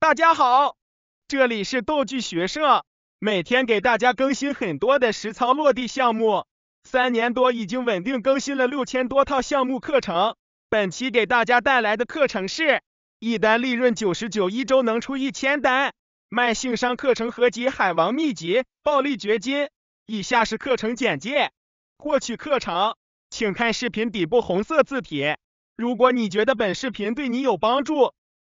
大家好，这里是逗具学社，每天给大家更新很多的实操落地项目，三年多已经稳定更新了六千多套项目课程。本期给大家带来的课程是一单利润九十九，一周能出一千单，卖性商课程合集《海王秘籍》，暴力掘金。以下是课程简介，获取课程请看视频底部红色字体。如果你觉得本视频对你有帮助，